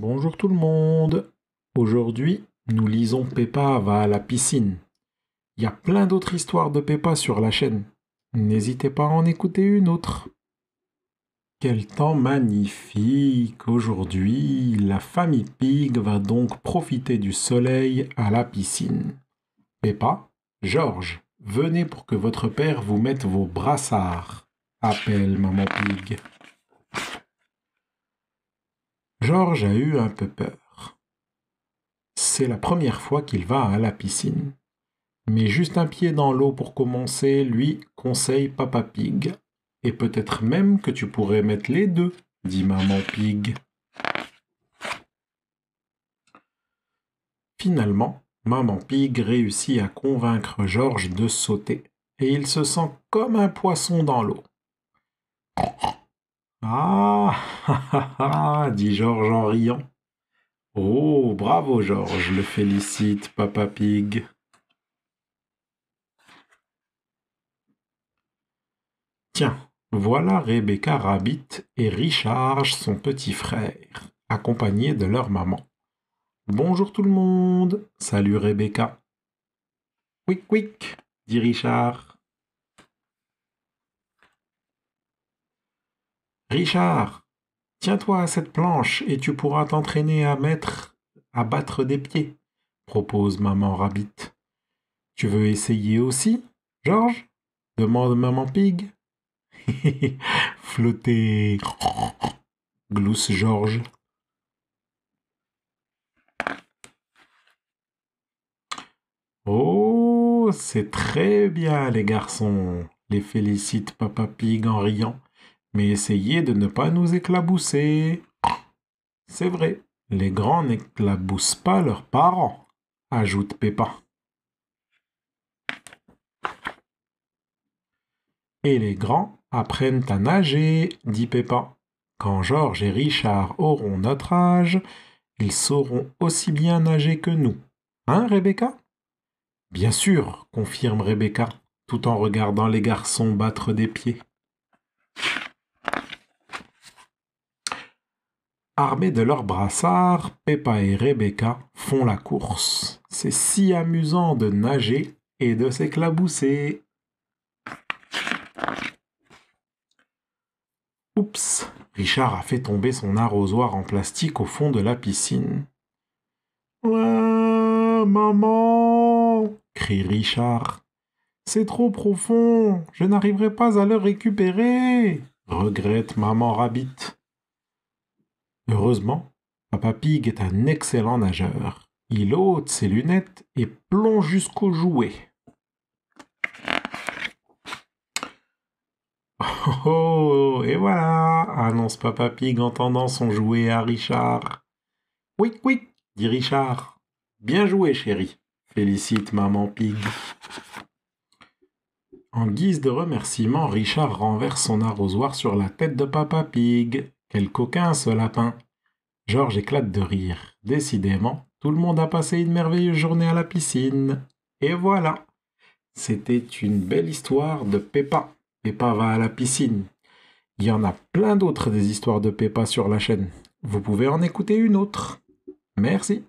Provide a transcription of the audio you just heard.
Bonjour tout le monde. Aujourd'hui, nous lisons Peppa va à la piscine. Il y a plein d'autres histoires de Peppa sur la chaîne. N'hésitez pas à en écouter une autre. Quel temps magnifique aujourd'hui. La famille Pig va donc profiter du soleil à la piscine. Peppa, Georges, venez pour que votre père vous mette vos brassards. Appelle maman Pig. Georges a eu un peu peur. C'est la première fois qu'il va à la piscine. Mais juste un pied dans l'eau pour commencer, lui conseille Papa Pig. Et peut-être même que tu pourrais mettre les deux, dit Maman Pig. Finalement, Maman Pig réussit à convaincre Georges de sauter, et il se sent comme un poisson dans l'eau. Ah, ha ah, !» dit Georges en riant. Oh, bravo Georges, le félicite Papa Pig. Tiens, voilà Rebecca Rabbit et Richard, son petit frère, accompagnés de leur maman. Bonjour tout le monde, salut Rebecca. Quick, quick, dit Richard. Richard, Tiens-toi à cette planche et tu pourras t'entraîner à mettre, à battre des pieds, propose maman Rabbit. Tu veux essayer aussi, Georges demande maman Pig. Flotter, glousse Georges. Oh, c'est très bien les garçons, les félicite papa Pig en riant mais essayez de ne pas nous éclabousser. C'est vrai, les grands n'éclaboussent pas leurs parents, ajoute Pépin. Et les grands apprennent à nager, dit Pépin. Quand Georges et Richard auront notre âge, ils sauront aussi bien nager que nous. Hein, Rebecca Bien sûr, confirme Rebecca, tout en regardant les garçons battre des pieds. Armés de leurs brassards, Peppa et Rebecca font la course. C'est si amusant de nager et de s'éclabousser. Oups, Richard a fait tomber son arrosoir en plastique au fond de la piscine. maman crie Richard. C'est trop profond, je n'arriverai pas à le récupérer, regrette maman Rabbit. Heureusement, Papa Pig est un excellent nageur. Il ôte ses lunettes et plonge jusqu'au jouet. Oh, oh, oh, et voilà, annonce Papa Pig en tendant son jouet à Richard. Oui, oui, dit Richard. Bien joué, chéri !» félicite Maman Pig. En guise de remerciement, Richard renverse son arrosoir sur la tête de Papa Pig. Quel coquin ce lapin Georges éclate de rire. Décidément, tout le monde a passé une merveilleuse journée à la piscine. Et voilà C'était une belle histoire de Peppa. Peppa va à la piscine. Il y en a plein d'autres des histoires de Peppa sur la chaîne. Vous pouvez en écouter une autre. Merci.